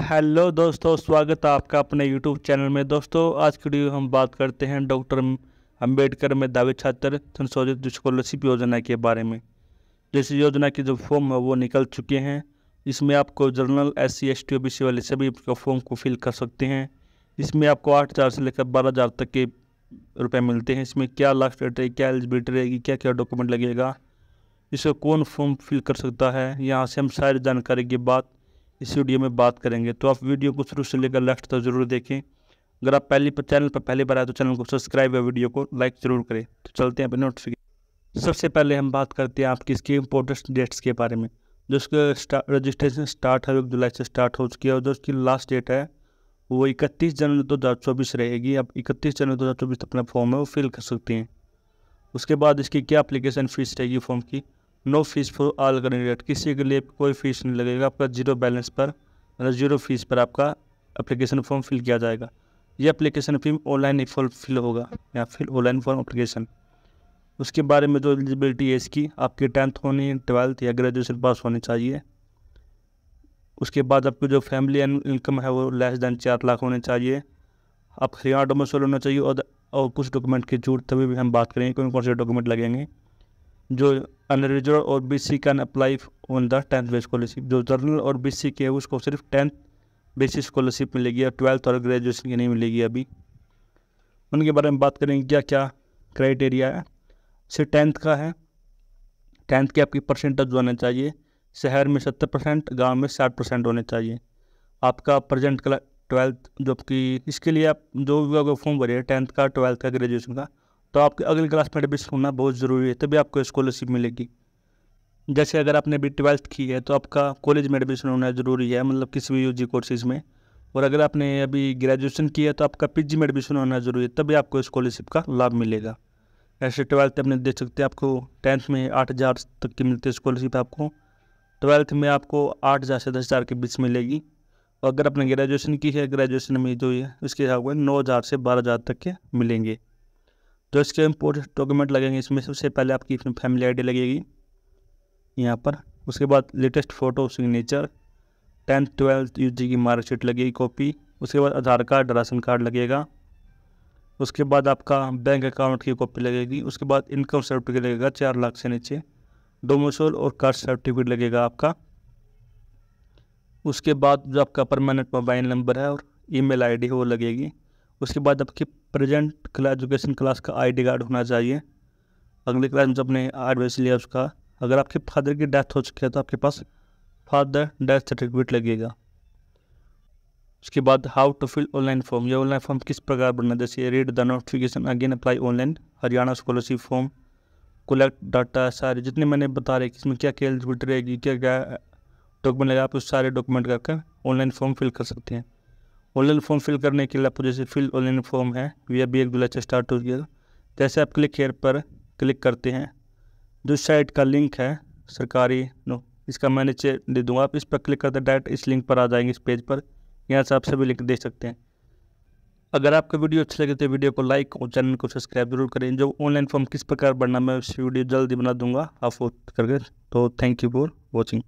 hello दोस्तों स्वागत है आपका अपने यूट्यूब चैनल में दोस्तों आज की वीडियो हम बात करते हैं डॉक्टर अंबेडकर में दावे छात्र संशोधित स्कॉलरशिप योजना के बारे में जिस योजना के जो फॉर्म है वो निकल चुके हैं इसमें आपको general S C S T O B C वाले सभी फॉर्म को फिल कर सकते हैं इसमें आपको आठ हज़ार से लेकर बारह हज़ार तक के रुपये मिलते हैं इसमें क्या लास्ट डेट रहेगी क्या एलिजिबिलिटी रहेगी क्या क्या डॉक्यूमेंट लगेगा इसे कौन फॉर्म फिल कर सकता है यहाँ से हम सारी जानकारी के बाद इस वीडियो में बात करेंगे तो आप वीडियो को शुरू से लेकर लास्ट तक ज़रूर देखें अगर आप पहली पर चैनल पर पहली बार आए तो चैनल को सब्सक्राइब या वीडियो को लाइक ज़रूर करें तो चलते हैं अपने नोटिफिकेशन सबसे पहले हम बात करते हैं आपकी इसके इम्पोर्टेंट डेट्स के बारे में जो रजिस्ट्रेशन स्टार्ट है एक जुलाई से स्टार्ट हो चुकी है और जो उसकी लास्ट डेट है वो इकतीस जनवरी दो हज़ार चौबीस रहेगी आप इकतीस जनवरी दो हज़ार चौबीस अपना फॉर्म है वो फिल कर सकते हैं उसके बाद इसकी क्या अप्लीकेशन फ़ीस रहेगी फॉर्म की no fees for all candidate किसी के लिए कोई फीस नहीं लगेगा आपका जीरो बैलेंस पर मतलब जीरो फीस पर आपका अप्लीकेशन फॉर्म फिल किया जाएगा ये अप्लीकेशन फीम ऑनलाइन ही फिल होगा या फिर ऑनलाइन फॉर्म अप्लीकेशन उसके बारे में जो एलिजिबिलिटी है इसकी आपकी टेंथ होनी ट्वेल्थ या ग्रेजुएशन पास होनी चाहिए उसके बाद आपकी जो फैमिली इनकम है वो लेस दैन चार लाख होने चाहिए आप हरियाणा डोमेसल होना चाहिए और, और कुछ डॉक्यूमेंट की जरूरत तभी भी हम बात करेंगे कौन कौन से डॉक्यूमेंट लगेंगे जो अनरिजर्व और B C can apply on the tenth base scholarship जो जर्नल और बी सी के है उसको सिर्फ टेंथ बेसिक स्कॉलरशिप मिलेगी और ट्वेल्थ और ग्रेजुएशन की नहीं मिलेगी अभी उनके बारे में बात करेंगे क्या क्या क्राइटेरिया है सिर्फ टेंथ का है टेंथ की आपकी परसेंटेज होना चाहिए शहर में सत्तर परसेंट गाँव में साठ परसेंट होने चाहिए आपका प्रजेंट क्ला ट्वेल्थ जो आपकी इसके लिए आप जो भी फॉर्म भरिए टेंथ का ट्वेल्थ का ग्रेजुएशन का तो आपके अगली क्लास में एडमिशन होना बहुत ज़रूरी है तभी आपको स्कॉलरशिप मिलेगी जैसे अगर आपने अभी ट्वेल्थ की है तो आपका कॉलेज में एडमिशन होना ज़रूरी है मतलब किसी भी यूजी कोर्सेज़ में और अगर आपने अभी ग्रेजुएशन किया है तो आपका पीजी में एडमिशन होना ज़रूरी है तभी आपको स्कॉलरशिप का लाभ मिलेगा ऐसे ट्वेल्थ अपने देख सकते हैं आपको टेंथ में आठ हज़ार तक की मिलती है स्कॉलरशिप आपको ट्वेल्थ में आपको आठ हज़ार से दस हज़ार के बीच मिलेगी और अगर आपने ग्रेजुएशन की है ग्रेजुएशन में जो है उसके हिसाब से नौ हज़ार से बारह हज़ार तक के मिलेंगे तो इसके इम्पोर्टेंट डॉक्यूमेंट लगेंगे इसमें सबसे पहले आपकी फैमिली आईडी लगेगी यहाँ पर उसके बाद latest photo signature tenth twelfth यू की मार्कशीट लगेगी कॉपी उसके बाद आधार कार्ड राशन कार्ड लगेगा उसके बाद आपका बैंक अकाउंट की कॉपी लगेगी उसके बाद इनकम सर्टिफिकेट लगेगा चार लाख से नीचे डोमोसोल और कास्ट सर्टिफिकेट लगेगा आपका उसके बाद जो आपका परमानेंट मोबाइल नंबर है और ईमेल आईडी है वो लगेगी उसके बाद आपके प्रेजेंट क्लास एजुकेशन क्लास का आईडी कार्ड होना चाहिए अगले क्लास में जब ने आठ बजे लिया उसका अगर आपके फादर की डेथ हो चुकी है तो आपके पास फादर डेथ सर्टिफिकेट लगेगा उसके बाद how to fill online form यह ऑनलाइन फॉर्म किस प्रकार बनना जैसे read the notification again apply online Haryana scholarship form collect data सारे जितने मैंने बता रहे कि इसमें क्या क्या एलिजिबिलिटी रहेगी क्या क्या डॉक्यूमेंट लगेगा आप उस सारे डॉक्यूमेंट करके ऑनलाइन फॉर्म फिल कर सकते हैं ऑनलाइन फॉर्म फिल करने के लिए आपको जैसे फिल ऑनलाइन फॉर्म है वी आर बी एल स्टार्ट हो टूरियल जैसे आप क्लिक हेयर पर क्लिक करते हैं जो साइट का लिंक है सरकारी नो इसका मैं नीचे दे दूँगा आप इस पर क्लिक करते डायरेक्ट इस लिंक पर आ जाएंगे इस पेज पर यहाँ से आप सभी लिंक देख सकते हैं अगर आपका वीडियो अच्छी लगे तो वीडियो को लाइक और चैनल को सब्सक्राइब जरूर करें जो ऑनलाइन फॉर्म किस प्रकार बढ़ना मैं उस वीडियो जल्दी बना दूंगा आप करके तो थैंक यू फॉर वॉचिंग